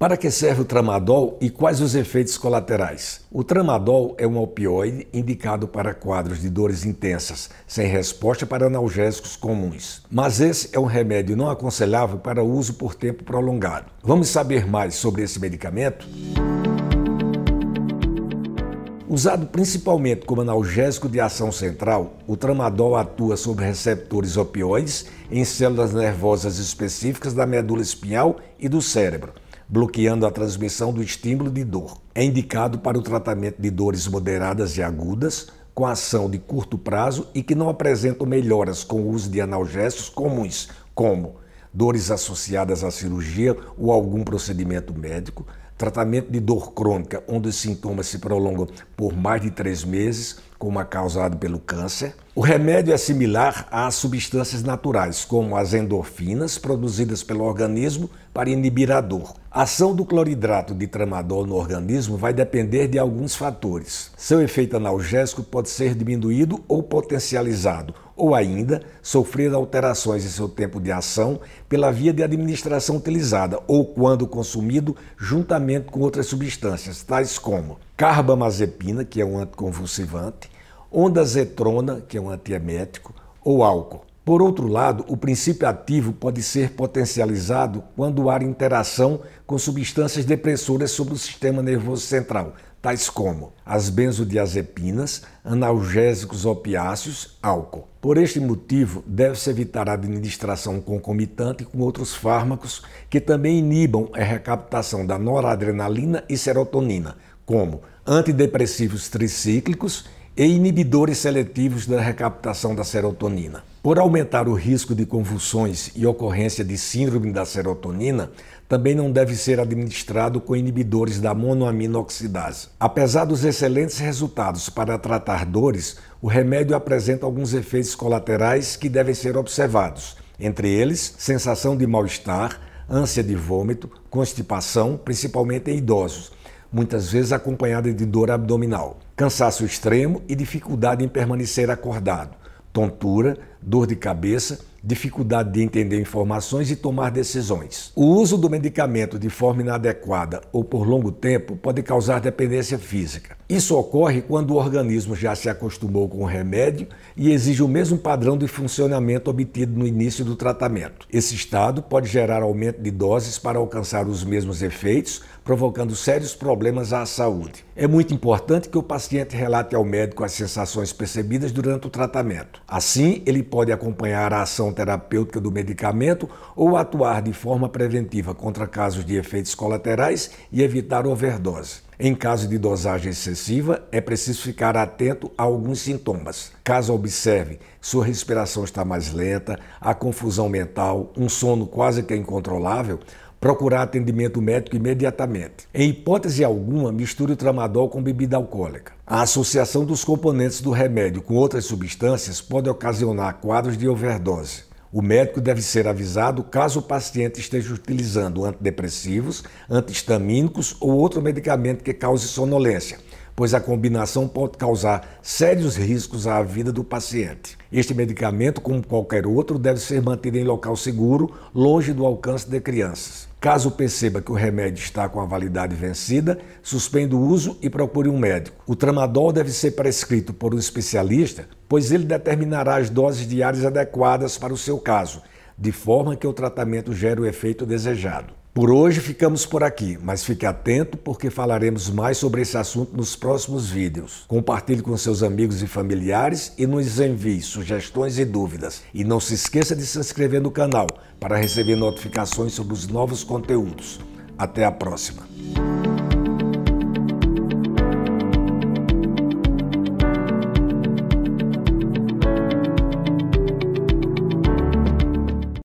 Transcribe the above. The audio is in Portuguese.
Para que serve o tramadol e quais os efeitos colaterais? O tramadol é um opioide indicado para quadros de dores intensas, sem resposta para analgésicos comuns. Mas esse é um remédio não aconselhável para uso por tempo prolongado. Vamos saber mais sobre esse medicamento? Usado principalmente como analgésico de ação central, o tramadol atua sobre receptores opioides em células nervosas específicas da medula espinhal e do cérebro bloqueando a transmissão do estímulo de dor. É indicado para o tratamento de dores moderadas e agudas, com ação de curto prazo e que não apresentam melhoras com o uso de analgésicos comuns, como dores associadas à cirurgia ou algum procedimento médico, tratamento de dor crônica, onde os sintomas se prolongam por mais de três meses como a é causada pelo câncer. O remédio é similar a substâncias naturais, como as endorfinas produzidas pelo organismo para inibir a dor. A ação do cloridrato de tramadol no organismo vai depender de alguns fatores. Seu efeito analgésico pode ser diminuído ou potencializado, ou ainda sofrer alterações em seu tempo de ação pela via de administração utilizada ou quando consumido juntamente com outras substâncias, tais como carbamazepina, que é um anticonvulsivante, ondazetrona, que é um antiemético, ou álcool. Por outro lado, o princípio ativo pode ser potencializado quando há interação com substâncias depressoras sobre o sistema nervoso central, tais como as benzodiazepinas, analgésicos opiáceos, álcool. Por este motivo, deve-se evitar a administração concomitante com outros fármacos que também inibam a recaptação da noradrenalina e serotonina, como antidepressivos tricíclicos e inibidores seletivos da recaptação da serotonina. Por aumentar o risco de convulsões e ocorrência de síndrome da serotonina, também não deve ser administrado com inibidores da monoaminoxidase. Apesar dos excelentes resultados para tratar dores, o remédio apresenta alguns efeitos colaterais que devem ser observados, entre eles sensação de mal-estar, ânsia de vômito, constipação, principalmente em idosos muitas vezes acompanhada de dor abdominal, cansaço extremo e dificuldade em permanecer acordado, tontura, dor de cabeça dificuldade de entender informações e tomar decisões. O uso do medicamento de forma inadequada ou por longo tempo pode causar dependência física. Isso ocorre quando o organismo já se acostumou com o remédio e exige o mesmo padrão de funcionamento obtido no início do tratamento. Esse estado pode gerar aumento de doses para alcançar os mesmos efeitos, provocando sérios problemas à saúde. É muito importante que o paciente relate ao médico as sensações percebidas durante o tratamento. Assim, ele pode acompanhar a ação ação terapêutica do medicamento ou atuar de forma preventiva contra casos de efeitos colaterais e evitar overdose. Em caso de dosagem excessiva, é preciso ficar atento a alguns sintomas. Caso observe, sua respiração está mais lenta, a confusão mental, um sono quase que incontrolável, procurar atendimento médico imediatamente. Em hipótese alguma, misture o tramadol com bebida alcoólica. A associação dos componentes do remédio com outras substâncias pode ocasionar quadros de overdose. O médico deve ser avisado caso o paciente esteja utilizando antidepressivos, antihistamínicos ou outro medicamento que cause sonolência, pois a combinação pode causar sérios riscos à vida do paciente. Este medicamento, como qualquer outro, deve ser mantido em local seguro, longe do alcance de crianças. Caso perceba que o remédio está com a validade vencida, suspenda o uso e procure um médico. O tramadol deve ser prescrito por um especialista, pois ele determinará as doses diárias adequadas para o seu caso, de forma que o tratamento gere o efeito desejado. Por hoje ficamos por aqui, mas fique atento porque falaremos mais sobre esse assunto nos próximos vídeos. Compartilhe com seus amigos e familiares e nos envie sugestões e dúvidas. E não se esqueça de se inscrever no canal para receber notificações sobre os novos conteúdos. Até a próxima!